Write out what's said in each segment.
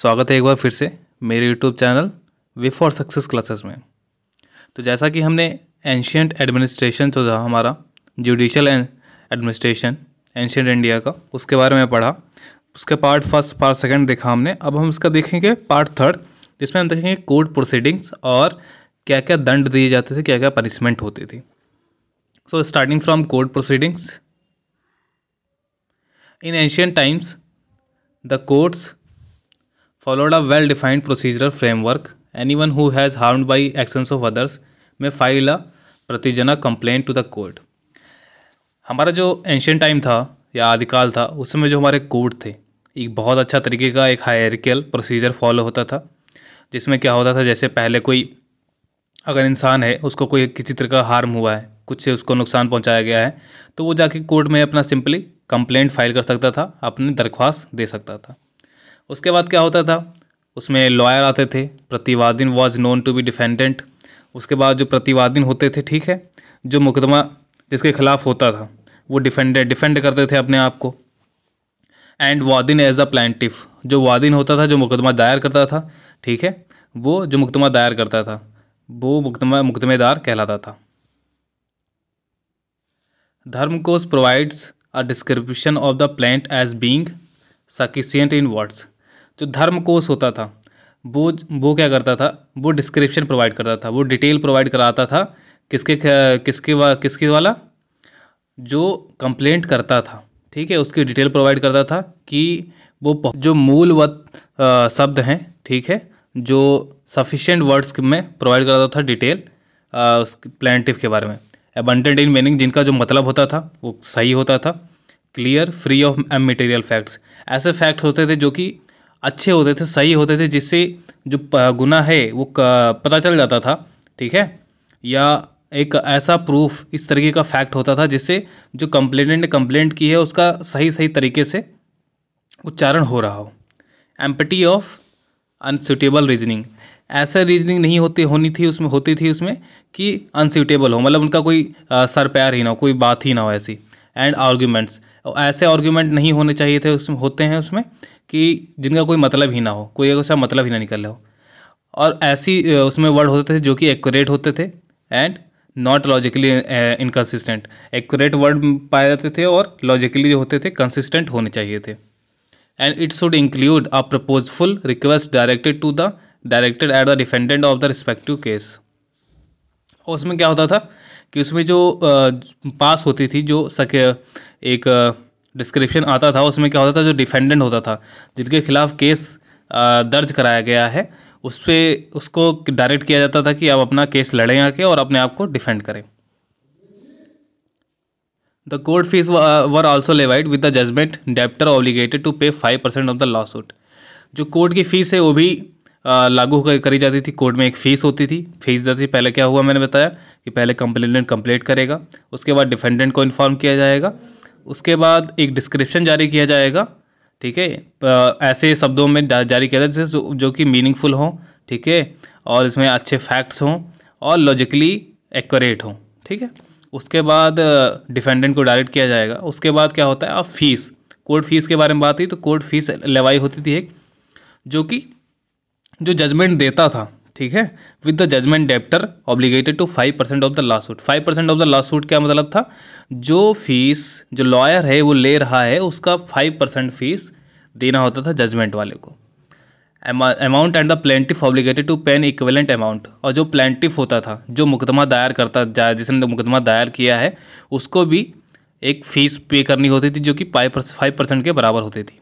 स्वागत है एक बार फिर से मेरे YouTube channel way for success classes में तो जैसा कि हमने एंशियंट एडमिनिस्ट्रेशन जो था हमारा जुडिशल एडमिनिस्ट्रेशन एंशियंट इंडिया का उसके बारे में पढ़ा उसके पार्ट फर्स्ट पार्ट सेकंड देखा हमने अब हम इसका देखेंगे पार्ट थर्ड जिसमें हम देखेंगे कोर्ट प्रोसीडिंग्स और क्या क्या दंड दिए जाते थे क्या क्या पनिशमेंट होती थी so starting from court proceedings in ancient times the courts followed a well defined procedural framework, anyone who has harmed by actions of others may file a pratijana complaint to the court हमारा जो ancient time था या आदिकाल था उस समय जो हमारे कोर्ट थे एक बहुत अच्छा तरीके का एक हायरिकल प्रोसीजर फॉलो होता था जिसमें क्या होता था जैसे पहले कोई अगर इंसान है उसको कोई किसी तरह का हार्म हुआ है कुछ से उसको नुकसान पहुंचाया गया है तो वो जाके कोर्ट में अपना सिंपली कंप्लेंट फाइल कर सकता था अपनी दरख्वास्त दे सकता था उसके बाद क्या होता था उसमें लॉयर आते थे प्रतिवादिन was known to be defendant उसके बाद जो प्रतिवादिन होते थे ठीक है जो मुकदमा जिसके खिलाफ होता था वो डिफेंडेंट डिफेंड करते थे अपने आप को एंड वादिन एज अ प्लान्टिफ जो वादिन होता था जो मुकदमा दायर करता था ठीक है वो जो मुकदमा दायर करता था वो मुकदमा मुकदमेदार कहलाता था Dharmakosha provides a description of the plaint as being sufficient in words जो धर्म कोर्स होता था वो वो क्या करता था वो डिस्क्रिप्शन प्रोवाइड करता था वो डिटेल प्रोवाइड कराता था किसके किसके वा, किसके वाला जो कंप्लेंट करता था ठीक है उसकी डिटेल प्रोवाइड करता था कि वो जो मूलवत शब्द हैं ठीक है जो सफिशेंट वर्ड्स में प्रोवाइड करता था डिटेल उस प्लेंटिव के बारे में एबंडेंट इन मीनिंग जिनका जो मतलब होता था वो सही होता था clear free of immaterial facts ऐसे फैक्ट होते थे जो कि अच्छे होते थे सही होते थे जिससे जो गुना है वो पता चल जाता था ठीक है या एक ऐसा प्रूफ इस तरीके का फैक्ट होता था जिससे जो कंप्लेनेंट ने कंप्लेंट की है उसका सही सही तरीके से उच्चारण हो रहा हो एम्पटी ऑफ अनसुटेबल रीजनिंग ऐसा रीजनिंग नहीं होती होनी थी उसमें होती थी उसमें कि अनसुटेबल हो मतलब उनका कोई आ, सर पैर ही ना हो कोई बात ही ना हो ऐसी एंड आर्ग्यूमेंट्स ऐसे आर्ग्यूमेंट नहीं होने चाहिए थे उसमें होते हैं उसमें कि जिनका कोई मतलब ही ना हो कोई ऐसा मतलब ही ना निकल हो और ऐसी उसमें वर्ड होते थे जो कि एक्यूरेट होते थे and not logically inconsistent accurate word पाए जाते थे और लॉजिकली जो होते थे कंसिस्टेंट होने चाहिए थे and it should include a purposeful request directed to the directed at the defendant of the respective case उसमें क्या होता था कि उसमें जो पास होती थी जो सके एक डिस्क्रिप्शन आता था उसमें क्या होता था जो डिफेंडेंट होता था जिनके खिलाफ केस दर्ज कराया गया है उस पर उसको डायरेक्ट किया जाता था कि आप अपना केस लड़ें आके और अपने आप को डिफेंड करें the court fees were also levied with the judgement debtor obligated to pay five percent of the lawsuit जो कोर्ट की फीस है वो भी लागू करी जाती थी कोर्ट में एक फीस होती थी फीस देती थी पहले क्या हुआ मैंने बताया कि पहले कंप्लेनेंट कंप्लेट करेगा उसके बाद डिफेंडेंट को इन्फॉर्म किया जाएगा उसके बाद एक डिस्क्रिप्शन जारी किया जाएगा ठीक है ऐसे शब्दों में जारी किया जाए जैसे जो, जो कि मीनिंगफुल हों ठीक है और इसमें अच्छे फैक्ट्स हों और लॉजिकली एक्यूरेट हों ठीक है उसके बाद डिफेंडेंट को डायरेक्ट किया जाएगा उसके बाद क्या होता है अब फीस कोर्ट फीस के बारे में बात हुई तो कोर्ट फीस लवाई होती थी एक जो कि जो जजमेंट देता था ठीक है with the judgement debtor obligated to five percent of the last suit five percent of the last suit क्या मतलब था जो फीस जो लॉयर है वो ले रहा है उसका फाइव परसेंट फीस देना होता था जजमेंट वाले को amount and the plaintiff obligated to pay an equivalent amount और जो प्लेंटिफ होता था जो मुकदमा दायर करता जिसने मुकदमा दायर किया है उसको भी एक फीस पे करनी होती थी जो कि फाइव परसेंट के बराबर होती थी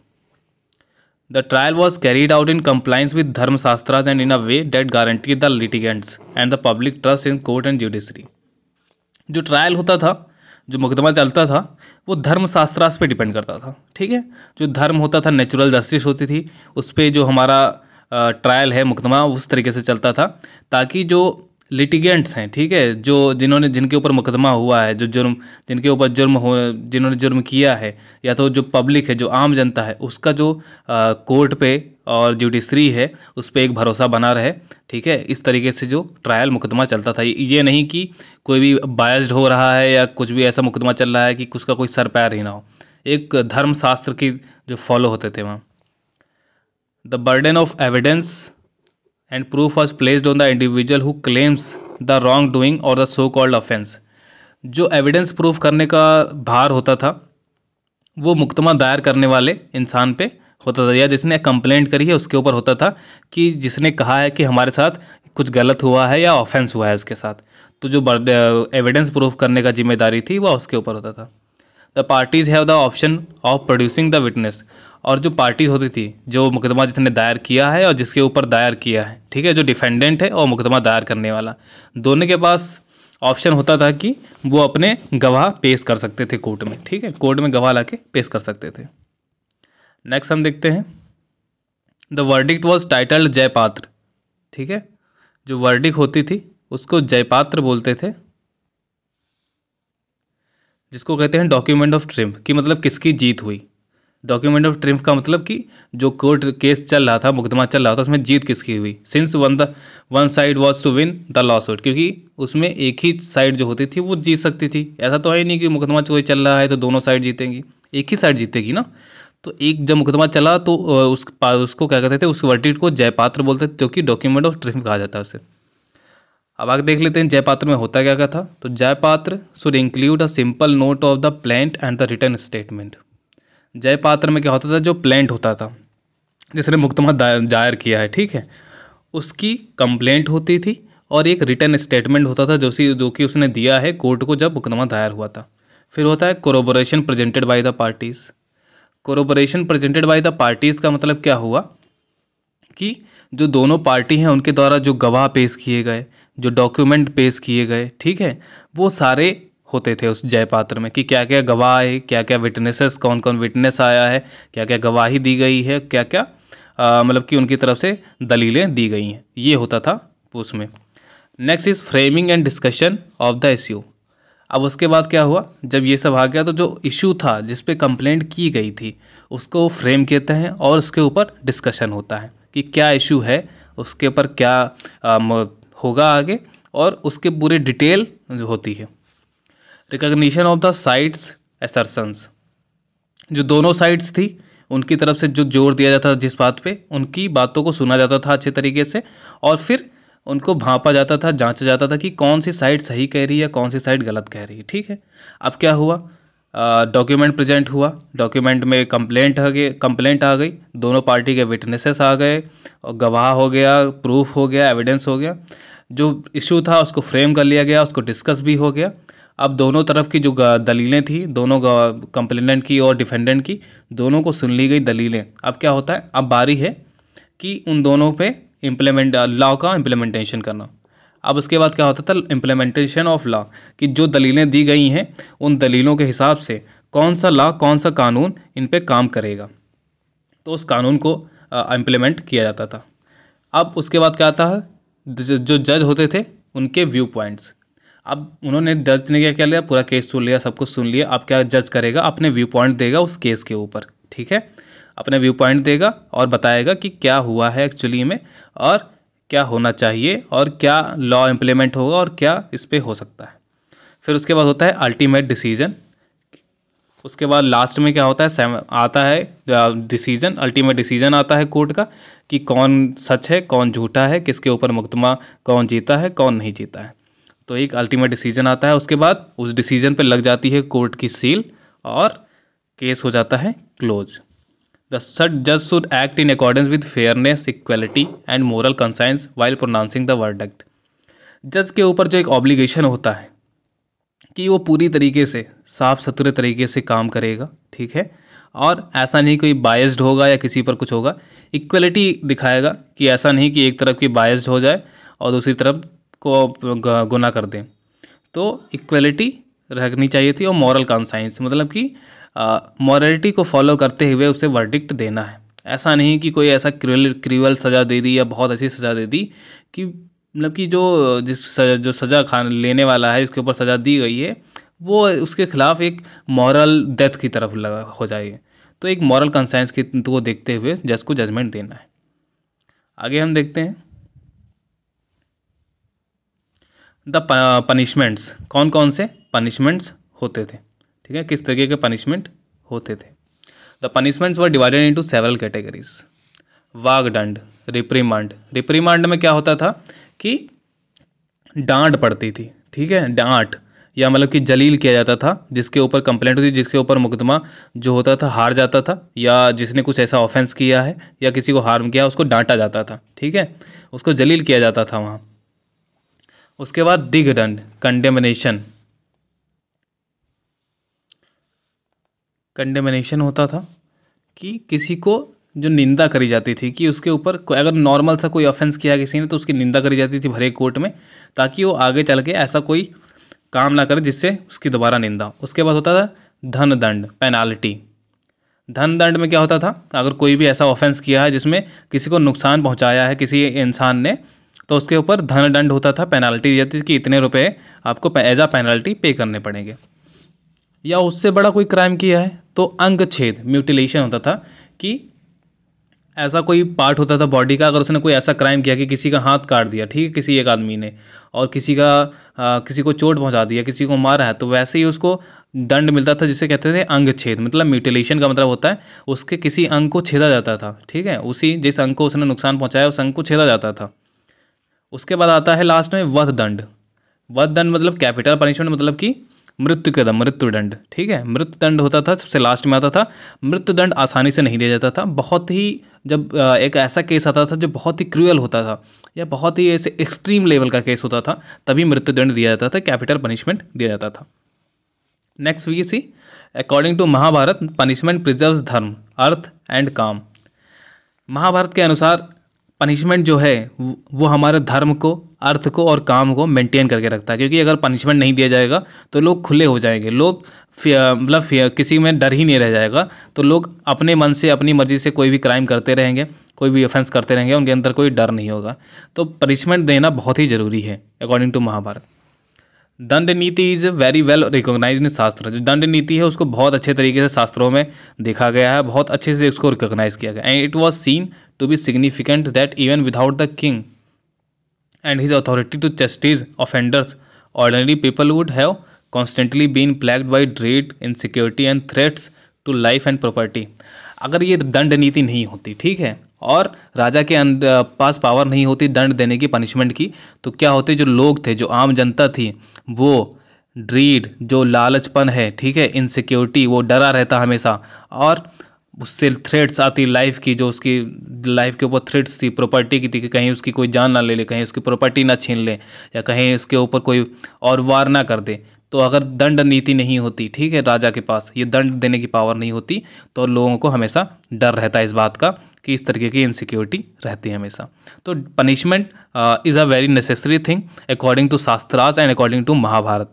the trial was carried out in compliance with dharma shastras and in a way that guarantee the litigants and the public trust in court and judiciary जो ट्रायल होता था जो मुकदमा चलता था वो धर्म धर्मशास्त्राज पे डिपेंड करता था ठीक है जो धर्म होता था नेचुरल जस्टिस होती थी उस पर जो हमारा ट्रायल है मुकदमा उस तरीके से चलता था ताकि जो लिटिगेंट्स हैं ठीक है जो जिन्होंने जिनके ऊपर मुकदमा हुआ है जो जुर्म जिनके ऊपर जुर्म हो जिन्होंने जुर्म किया है या तो जो पब्लिक है जो आम जनता है उसका जो आ, कोर्ट पे और जुडिशरी है उस पर एक भरोसा बना रहे ठीक है इस तरीके से जो ट्रायल मुकदमा चलता था ये नहीं कि कोई भी बायस्ड हो रहा है या कुछ भी ऐसा मुकदमा चल रहा है कि उसका कोई सर पैर ही ना हो एक धर्मशास्त्र की जो फॉलो होते थे वहाँ the burden of evidence and proof was placed on the individual who claims the wrong doing or the so called offense जो एविडेंस प्रूफ करने का भार होता था वो मुकदमा दायर करने वाले इंसान पर होता था या जिसने कंप्लेंट करी है उसके ऊपर होता था कि जिसने कहा है कि हमारे साथ कुछ गलत हुआ है या ऑफेंस हुआ है उसके साथ तो जो एविडेंस प्रूफ करने का जिम्मेदारी थी वह उसके ऊपर होता था the parties have the option of producing the witness और जो पार्टी होती थी जो मुकदमा जिसने दायर किया है और जिसके ऊपर दायर किया है ठीक है जो डिफेंडेंट है और मुकदमा दायर करने वाला दोनों के पास ऑप्शन होता था कि वो अपने गवाह पेश कर सकते थे कोर्ट में ठीक है कोर्ट में गवाह ला पेश कर सकते थे नेक्स्ट हम देखते हैं the verdict was titled Jayapatra ठीक है जो वर्डिक होती थी उसको जयपात्र बोलते थे जिसको कहते हैं डॉक्यूमेंट ऑफ ट्रिम्प कि मतलब किसकी जीत हुई डॉक्यूमेंट ऑफ ट्रिम्फ का मतलब कि जो कोर्ट केस चल रहा था मुकदमा चल रहा था उसमें जीत किसकी हुई since one the one side was to win the lawsuit क्योंकि उसमें एक ही साइड जो होती थी वो जीत सकती थी ऐसा तो है नहीं कि मुकदमा कोई चल रहा है तो दोनों साइड जीतेंगी एक ही साइड जीतेगी ना तो एक जब मुकदमा चला तो उस उसको क्या कहते थे उस वर्टिट को जयपात्र बोलते थे जो कि डॉक्यूमेंट ऑफ ट्रिम्फ कहा जाता है उसे अब आगे देख लेते हैं जयपात्र में होता क्या क्या था तो Jayapatra should include a simple note of the plaint and the return statement Jayapatra में क्या होता था जो प्लेंट होता था जिसने मुकदमा दायर किया है ठीक है उसकी कंप्लेंट होती थी और एक रिटर्न स्टेटमेंट होता था जो सी जो कि उसने दिया है कोर्ट को जब मुकदमा दायर हुआ था फिर होता है corroboration presented by the parties corroboration presented by the parties का मतलब क्या हुआ कि जो दोनों पार्टी हैं उनके द्वारा जो गवाह पेश किए गए जो डॉक्यूमेंट पेश किए गए ठीक है वो सारे होते थे उस जय पात्र में कि क्या क्या गवाह है क्या क्या विटनेसेस कौन कौन विटनेस आया है क्या क्या गवाही दी गई है क्या क्या मतलब कि उनकी तरफ से दलीलें दी गई हैं ये होता था उसमें next is framing and discussion of the issue अब उसके बाद क्या हुआ जब ये सब आ गया तो जो इशू था जिस पे कंप्लेंट की गई थी उसको फ्रेम कहते हैं और उसके ऊपर डिस्कशन होता है कि क्या इशू है उसके ऊपर क्या आ, होगा आगे और उसके पूरे डिटेल जो होती है recognition of the sides assertions जो दोनों साइड्स थी उनकी तरफ से जो जोर दिया जाता था जिस बात पे उनकी बातों को सुना जाता था अच्छे तरीके से और फिर उनको भापा जाता था जांचा जाता था कि कौन सी साइड सही कह रही है कौन सी साइड गलत कह रही है ठीक है अब क्या हुआ डॉक्यूमेंट प्रेजेंट हुआ डॉक्यूमेंट में कंप्लेंट आ गई कंप्लेंट आ गई दोनों पार्टी के विटनेसेस आ गए और गवाह हो गया प्रूफ हो गया एविडेंस हो गया जो इशू था उसको फ्रेम कर लिया गया उसको डिस्कस भी हो गया अब दोनों तरफ की जो दलीलें थी दोनों कंप्लेनेंट की और डिफेंडेंट की दोनों को सुन ली गई दलीलें अब क्या होता है अब बारी है कि उन दोनों पे इम्प्लीमेंट लॉ का इम्प्लीमेंटेशन करना अब उसके बाद क्या होता था इम्प्लीमेंटेशन ऑफ लॉ कि जो दलीलें दी गई हैं उन दलीलों के हिसाब से कौन सा लॉ कौन सा कानून इन पर काम करेगा तो उस कानून को इम्प्लीमेंट किया जाता था अब उसके बाद क्या आता है जो जज होते थे उनके व्यू पॉइंट्स अब उन्होंने जज ने क्या क्या लिया पूरा केस सुन लिया सब कुछ सुन लिया अब क्या जज करेगा अपने व्यू पॉइंट देगा उस केस के ऊपर ठीक है अपने व्यू पॉइंट देगा और बताएगा कि क्या हुआ है एक्चुअली में और क्या होना चाहिए और क्या लॉ इम्प्लीमेंट होगा और क्या इस पर हो सकता है फिर उसके बाद होता है अल्टीमेट डिसीजन उसके बाद लास्ट में क्या होता है आता है डिसीजन अल्टीमेट डिसीजन आता है कोर्ट का कि कौन सच है कौन झूठा है किसके ऊपर मुकदमा कौन जीता है कौन नहीं जीता है तो एक अल्टीमेट डिसीजन आता है उसके बाद उस डिसीजन पर लग जाती है कोर्ट की सील और केस हो जाता है क्लोज द सट जज should act in accordance with fairness equality and moral conscience while pronouncing the वर्डक्ट जज के ऊपर जो एक ऑब्लिगेशन होता है कि वो पूरी तरीके से साफ सुथरे तरीके से काम करेगा ठीक है और ऐसा नहीं कोई बायस्ड होगा या किसी पर कुछ होगा इक्वलिटी दिखाएगा कि ऐसा नहीं कि एक तरफ की बायस्ड हो जाए और दूसरी तरफ को गुना कर दें तो इक्वलिटी रखनी चाहिए थी और मॉरल कॉन्साइंस मतलब कि मॉरलिटी को फॉलो करते हुए उसे वर्डिक्ट देना है ऐसा नहीं कि कोई ऐसा क्रिवल क्रिवल सज़ा दे दी या बहुत अच्छी सज़ा दे दी कि मतलब कि जो जिस सजा, जो सज़ा खान लेने वाला है इसके ऊपर सज़ा दी गई है वो उसके खिलाफ एक मॉरल डेथ की तरफ लगा हो जाए तो एक मॉरल कंसाइंस के को देखते हुए जज को जजमेंट देना है आगे हम देखते हैं द पनिशमेंट्स कौन कौन से पनिशमेंट्स होते थे ठीक है किस तरीके के पनिशमेंट होते थे the punishments were divided into several categories vagdanda reprimand reprimand में क्या होता था कि डांट पड़ती थी ठीक है डांट या मतलब कि जलील किया जाता था जिसके ऊपर कंप्लेंट होती जिसके ऊपर मुकदमा जो होता था हार जाता था या जिसने कुछ ऐसा ऑफेंस किया है या किसी को हार्म किया उसको डांटा जाता था ठीक है उसको जलील किया जाता था वहाँ उसके बाद दिग्दंड कंडेमनेशन कंडेमनेशन होता था कि किसी को जो निंदा करी जाती थी कि उसके ऊपर अगर नॉर्मल सा कोई ऑफेंस किया किसी ने तो उसकी निंदा करी जाती थी भरे कोर्ट में ताकि वो आगे चल के ऐसा कोई काम ना करे जिससे उसकी दोबारा निंदा उसके बाद होता था धन दंड पेनाल्टी धन दंड में क्या होता था अगर कोई भी ऐसा ऑफेंस किया है जिसमें किसी को नुकसान पहुंचाया है किसी इंसान ने तो उसके ऊपर धन दंड होता था पेनाल्टी दी जाती थी कि इतने रुपये आपको एज आ पेनाल्टी पे करने पड़ेंगे या उससे बड़ा कोई क्राइम किया है तो अंग छेद म्यूटिलेशन होता था कि ऐसा कोई पार्ट होता था बॉडी का अगर उसने कोई ऐसा क्राइम किया कि किसी का हाथ काट दिया ठीक है किसी एक आदमी ने और किसी का आ, किसी को चोट पहुंचा दिया किसी को मारा है तो वैसे ही उसको दंड मिलता था जिसे कहते थे अंग छेद मतलब म्यूटिलेशन का मतलब होता है उसके किसी अंग को छेदा जाता था ठीक है उसी जिस अंग को उसने नुकसान पहुंचाया उस अंग को छेदा जाता था उसके बाद आता है लास्ट में वध दंड वध दंड मतलब कैपिटल पनिशमेंट मतलब कि मृत्यु के दम मृत्यु दंड ठीक है मृत्यु दंड होता था सबसे लास्ट में आता था मृत्यु दंड आसानी से नहीं दिया जाता था बहुत ही जब एक ऐसा केस आता था जो बहुत ही क्रूअल होता था या बहुत ही ऐसे एक्सट्रीम लेवल का केस होता था तभी मृत्यु दंड दिया जाता था कैपिटल पनिशमेंट दिया जाता था next we see according to Mahabharata punishment preserve dharma artha and काम महाभारत के अनुसार पनिशमेंट जो है वो हमारे धर्म को अर्थ को और काम को मेंटेन करके रखता है क्योंकि अगर पनिशमेंट नहीं दिया जाएगा तो लोग खुले हो जाएंगे लोग मतलब किसी में डर ही नहीं रह जाएगा तो लोग अपने मन से अपनी मर्ज़ी से कोई भी क्राइम करते रहेंगे कोई भी ऑफेंस करते रहेंगे उनके अंदर कोई डर नहीं होगा तो पनिशमेंट देना बहुत ही ज़रूरी है according to Mahabharata danda niti is very well recognise in shastra जो दंड नीति है उसको बहुत अच्छे तरीके से शास्त्रों में देखा गया है बहुत अच्छे से उसको रिकॉग्नाइज किया गया and it was seen to be significant that even without the king and his authority to justice offenders ordinary people would have constantly been plagued by dread security and threats to life and property अगर ये दंड नीति नहीं होती ठीक है और राजा के पास पावर नहीं होती दंड देने की पनिशमेंट की तो क्या होते जो लोग थे जो आम जनता थी वो ड्रीड जो लालचपन है ठीक है इनसिक्योरिटी वो डरा रहता हमेशा और उससे थ्रेट्स आती लाइफ की जो उसकी लाइफ के ऊपर थ्रेट्स थी प्रॉपर्टी की थी कि कहीं उसकी कोई जान ना ले ले कहीं उसकी प्रॉपर्टी ना छीन ले या कहीं उसके ऊपर कोई और वार ना कर दे तो अगर दंड नीति नहीं होती ठीक है राजा के पास ये दंड देने की पावर नहीं होती तो लोगों को हमेशा डर रहता है इस बात का कि इस तरीके की इनसिक्योरिटी रहती है हमेशा तो punishment is a very necessary thing according to shastras and according to Mahabharata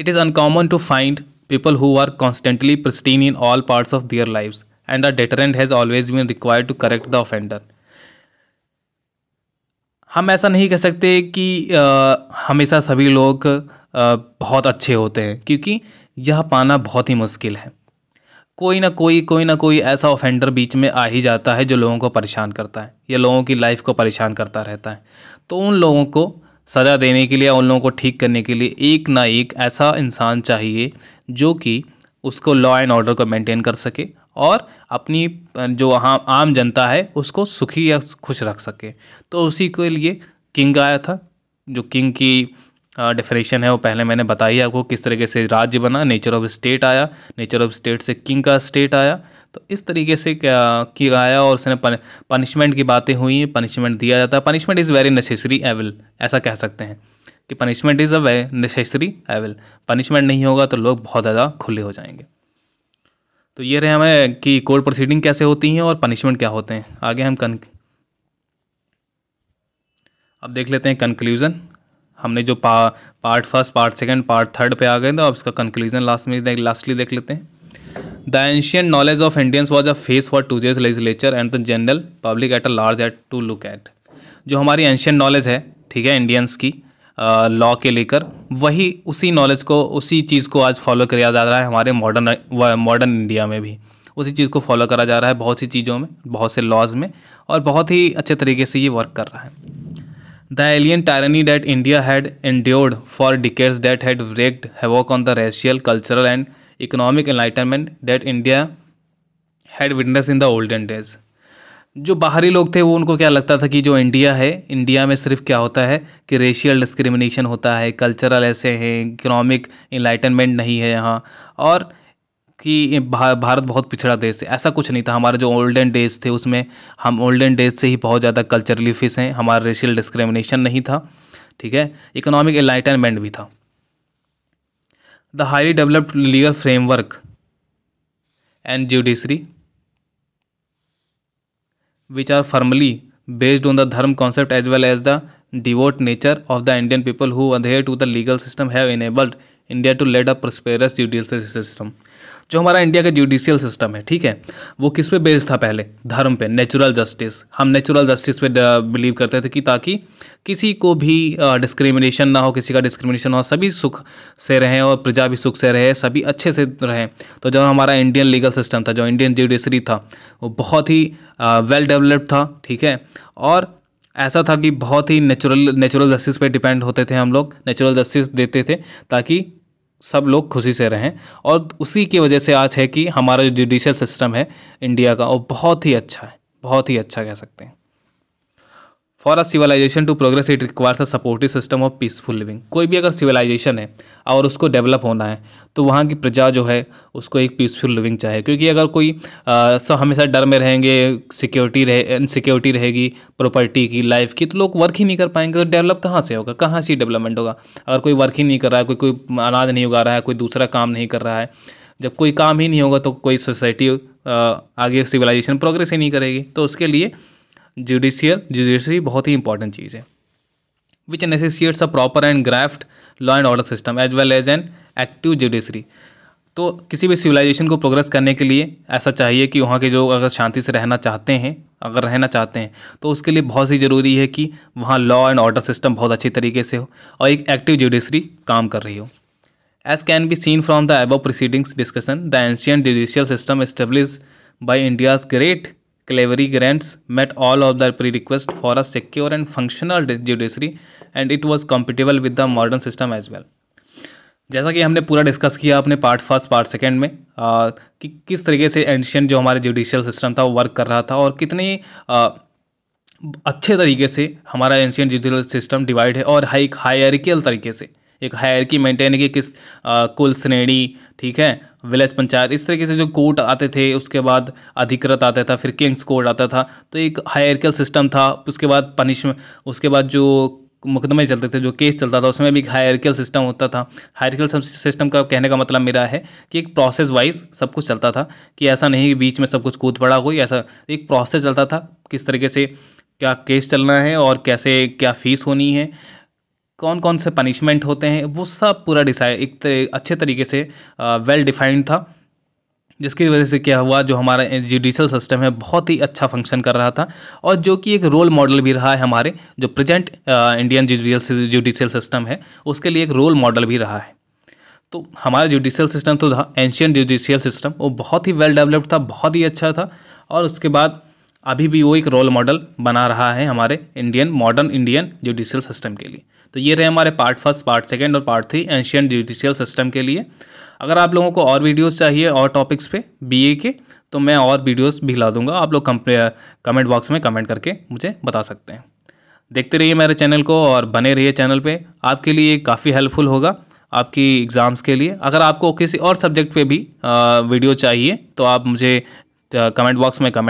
it is uncommon to find people who are constantly pristine in all parts of their lives and a deterrent has always been required to correct the offender हम ऐसा नहीं कह सकते कि आ, uh, हमेशा सभी लोग बहुत अच्छे होते हैं क्योंकि यह पाना बहुत ही मुश्किल है कोई ना कोई कोई ना कोई ऐसा ऑफेंडर बीच में आ ही जाता है जो लोगों को परेशान करता है या लोगों की लाइफ को परेशान करता रहता है तो उन लोगों को सज़ा देने के लिए उन लोगों को ठीक करने के लिए एक ना एक ऐसा इंसान चाहिए जो कि उसको लॉ एंड ऑर्डर को मेंटेन कर सके और अपनी जो वहाँ आम जनता है उसको सुखी या खुश रख सके तो उसी के लिए किंग आया था जो किंग की डेफिनेशन हाँ, है वो पहले मैंने बताई आपको किस तरीके से राज्य बना नेचर ऑफ स्टेट आया नेचर ऑफ स्टेट से किंग का स्टेट आया तो इस तरीके से क्या आया और उसने पनिशमेंट की बातें हुई पनिशमेंट दिया जाता है punishment is very necessary evil ऐसा कह सकते हैं कि punishment is a very necessary evil punishment नहीं होगा तो लोग बहुत ज़्यादा खुले हो जाएंगे तो ये रहे हमें कि कोर्ट प्रोसीडिंग कैसे होती हैं और पनिशमेंट क्या होते हैं आगे हम कन अब देख लेते हैं कंक्लूज़न हमने जो पा part first part second part third पे आ गए तो अब इसका कंक्लूजन लास्ट में देख लास्टली देख लेते हैं the ancient knowledge of Indians was a face for to जेज legislature and the general public at a large at to look at जो हमारी एंशियंट नॉलेज है ठीक है इंडियंस की लॉ के लेकर वही उसी नॉलेज को उसी चीज़ को आज फॉलो किया जा रहा है हमारे मॉडर्न मॉडर्न इंडिया में भी उसी चीज़ को फॉलो करा जा रहा है बहुत सी चीज़ों में बहुत से लॉज में और बहुत ही अच्छे तरीके से ये वर्क कर रहा है the alien tyranny that India had endured for decades that had wreaked havoc on the racial cultural and economic enlightenment that India had witness in the olden days जो बाहरी लोग थे वो उनको क्या लगता था कि जो इंडिया है इंडिया में सिर्फ क्या होता है कि रेशियल डिस्क्रिमिनेशन होता है कल्चरल ऐसे हैं इकोनॉमिक इलाइटनमेंट नहीं है यहाँ और कि भारत बहुत पिछड़ा देश है ऐसा कुछ नहीं था हमारे जो ओल्डन डेज थे उसमें हम ओल्डन डेज से ही बहुत ज़्यादा कल्चरली फिस हैं हमारा रेशियल डिस्क्रिमिनेशन नहीं था ठीक है इकोनॉमिक एलाइटनमेंट भी था the highly developed legal framework and judiciary which are formally based on the dharma concept as well as the devout nature of the Indian people who adhere to the legal system have enabled India to lead a prosperous judicial system जो हमारा India का judicial system है ठीक है वो किस पे based था पहले धर्म पे नेचुरल जस्टिस हम नेचुरल जस्टिस पे बिलीव करते थे कि ताकि किसी को भी डिस्क्रिमिनेशन ना हो किसी का डिस्क्रिमिनेशन ना हो सभी सुख से रहें और प्रजा भी सुख से रहे सभी अच्छे से रहें तो जो हमारा इंडियन लीगल सिस्टम था जो इंडियन जुडिशरी था वो बहुत ही वेल डेवलप्ड था ठीक है और ऐसा था कि बहुत ही नेचुरल नेचुरल जस्टिस पे डिपेंड होते थे हम लोग नेचुरल जस्टिस देते थे ताकि सब लोग खुशी से रहें और उसी की वजह से आज है कि हमारा जो जुडिशल सिस्टम है इंडिया का वो बहुत ही अच्छा है बहुत ही अच्छा कह सकते हैं for a civilisation to progress it requires a supportive system of peaceful living कोई भी अगर सिविलाइजेशन है और उसको डेवलप होना है तो वहाँ की प्रजा जो है उसको एक पीसफुल लिविंग चाहिए क्योंकि अगर कोई सब हमेशा डर में रहेंगे सिक्योरिटी रहे इनसिक्योरिटी रहेगी प्रॉपर्टी की लाइफ की तो लोग वर्क ही नहीं कर पाएंगे तो डेवलप कहाँ से होगा कहाँ से डेवलपमेंट होगा अगर कोई वर्क ही नहीं कर रहा है कोई कोई अनाज नहीं उगा रहा है कोई दूसरा काम नहीं कर रहा है जब कोई काम ही नहीं होगा तो कोई सोसाइटी आगे सिविलाइजेशन प्रोग्रेस ही नहीं करेगी तो उसके लिए जुडिशियल जुडिशरी बहुत ही इंपॉर्टेंट चीज़ है which necessitates a proper and graft law and order system as well as an active judiciary तो किसी भी सिविलाइजेशन को प्रोग्रेस करने के लिए ऐसा चाहिए कि वहाँ के लोग अगर शांति से रहना चाहते हैं अगर रहना चाहते हैं तो उसके लिए बहुत ही ज़रूरी है कि वहाँ लॉ एंड ऑर्डर सिस्टम बहुत अच्छी तरीके से हो और एक एक्टिव जुडिशरी काम कर रही हो as can be seen from the above proceedings discussion the ancient judicial system establish by India's great Clevery grants met all of the prerequisites for a secure and functional judiciary and it was compatible with the modern system as well. जैसा कि हमने पूरा discuss किया अपने part first part second में आ, कि किस तरीके से एंशियन जो हमारे जुडिशियल सिस्टम था वो वर्क कर रहा था और कितनी आ, अच्छे तरीके से हमारा एंशियन जुडिशियल सिस्टम डिवाइड है और हाई हायरिकल तरीके से एक हायरकी मेंटेन की किस आ, कुल श्रेणी ठीक है विलेज पंचायत इस तरीके से जो कोर्ट आते थे उसके बाद अधिकृत आता था फिर किंग्स कोर्ट आता था तो एक हायरकल सिस्टम था उसके बाद पनिशमेंट उसके बाद जो मुकदमे चलते थे जो केस चलता था उसमें भी एक हायरकल सिस्टम होता था हायरकल सिस्टम का कहने का मतलब मेरा है कि एक प्रोसेस वाइज सब कुछ चलता था कि ऐसा नहीं कि बीच में सब कुछ कूद पड़ा कोई ऐसा एक प्रोसेस चलता था किस तरीके से क्या केस चलना है और कैसे क्या फ़ीस होनी है कौन कौन से पनिशमेंट होते हैं वो सब पूरा डिसाइड एक तरे, अच्छे तरीके से वेल डिफाइंड था जिसकी वजह से क्या हुआ जो हमारा जुडिशल सिस्टम है बहुत ही अच्छा फंक्शन कर रहा था और जो कि एक रोल मॉडल भी रहा है हमारे जो present Indian judicial judicial system है उसके लिए एक रोल मॉडल भी रहा है तो हमारा जुडिशल सिस्टम तो था एंशियन जुडिशियल सिस्टम वो बहुत ही वेल डेवलप्ड था बहुत ही अच्छा था और उसके बाद अभी भी वो एक रोल मॉडल बना रहा है हमारे Indian modern Indian judicial system के लिए तो ये रहे हमारे पार्ट फर्स्ट पार्ट सेकेंड और part three ancient judicial system के लिए अगर आप लोगों को और वीडियोस चाहिए और टॉपिक्स पे बीए के तो मैं और वीडियोस भी ला दूंगा आप लोग कमेंट बॉक्स में कमेंट करके मुझे बता सकते हैं देखते रहिए मेरे चैनल को और बने रहिए चैनल पे आपके लिए काफ़ी हेल्पफुल होगा आपकी एग्ज़ाम्स के लिए अगर आपको किसी और सब्जेक्ट पे भी वीडियो चाहिए तो आप मुझे कमेंट बॉक्स में कमेंट